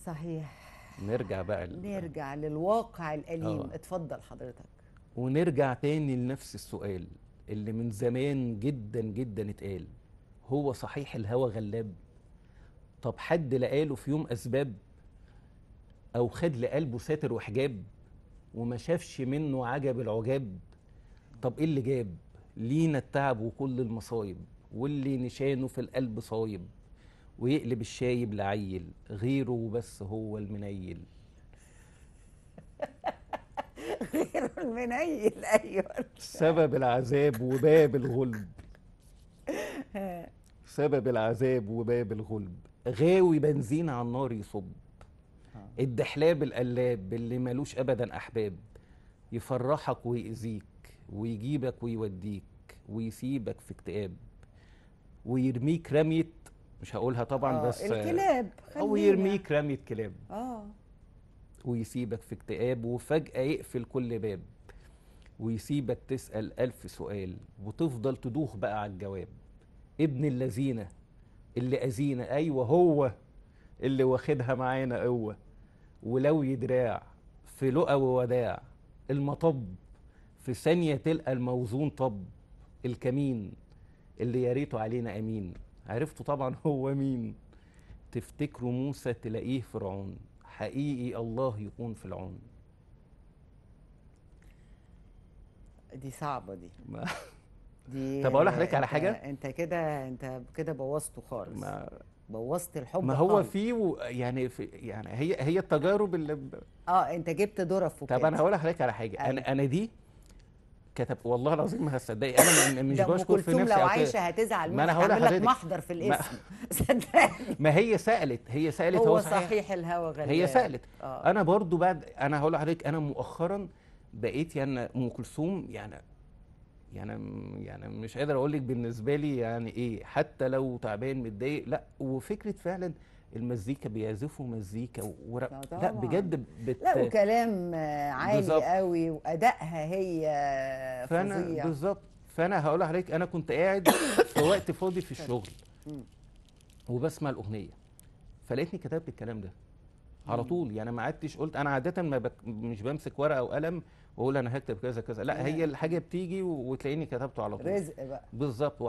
صحيح نرجع بقى نرجع للواقع الأليم أوه. اتفضل حضرتك ونرجع تاني لنفس السؤال اللي من زمان جدا جدا اتقال هو صحيح الهوى غلاب طب حد لقاله في يوم أسباب أو خد لقلبه ساتر وحجاب وما شافش منه عجب العجاب طب إيه اللي جاب لينا التعب وكل المصايب واللي نشانه في القلب صايب ويقلب الشايب لعيل غيره بس هو المنيل غيره المنيل ايوه سبب العذاب وباب الغلب سبب العذاب وباب الغلب غاوي بنزين على النار يصب آه. الدحلاب القلاب اللي ملوش ابدا احباب يفرحك ويأذيك ويجيبك ويوديك ويسيبك في اكتئاب ويرميك رمية مش هقولها طبعا آه بس الكلاب او يرميك رمية كلاب اه ويسيبك في اكتئاب وفجأة يقفل كل باب ويسيبك تسأل ألف سؤال وتفضل تدوخ بقى على الجواب ابن الذين اللي أذينا أيوة هو اللي واخدها معانا قوة ولو يدراع في لقى ووداع المطب في ثانية تلقى الموزون طب الكمين اللي يا ريته علينا أمين عرفته طبعا هو مين تفتكروا موسى تلاقيه فرعون حقيقي الله يكون في العون دي صعبة دي ما دي طب اقول لحضرتك على حاجة انت كده انت كده بوظته خالص ما بوظت الحب ما هو فيه و... يعني في يعني هي هي التجارب اللي ب... اه انت جبت درف وكده طب انا هقول لحضرتك على حاجة أي. انا أيوه. انا دي كتب والله العظيم ما هتصدقي انا مش بشكر في نفسي لو عايشه هتزعل ما انا هقول لك محضر في الاسم صدقني ما هي سالت هي سالت هو, هو صحيح, صحيح الهوى غلبان هي سالت آه. انا برضو بعد انا هقول لحضرتك انا مؤخرا بقيت يعني ام كلثوم يعني يعني يعني مش قادر اقول لك بالنسبه لي يعني ايه حتى لو تعبان متضايق لا وفكره فعلا المزيكا بيعزفوا مزيكا ورق آه، لا بجد بت... لا وكلام عالي بالزبط. قوي وادائها هي فانا فظيع بالظبط فانا هقول لحضرتك انا كنت قاعد في وقت فاضي في الشغل وبسمع الاغنيه فلقيتني كتبت الكلام ده على طول يعني ما عدتش قلت انا عاده ما بك مش بمسك ورقه وقلم واقول انا هكتب كذا كذا لا هي الحاجه بتيجي وتلاقيني كتبته على طول رزق بقى بالظبط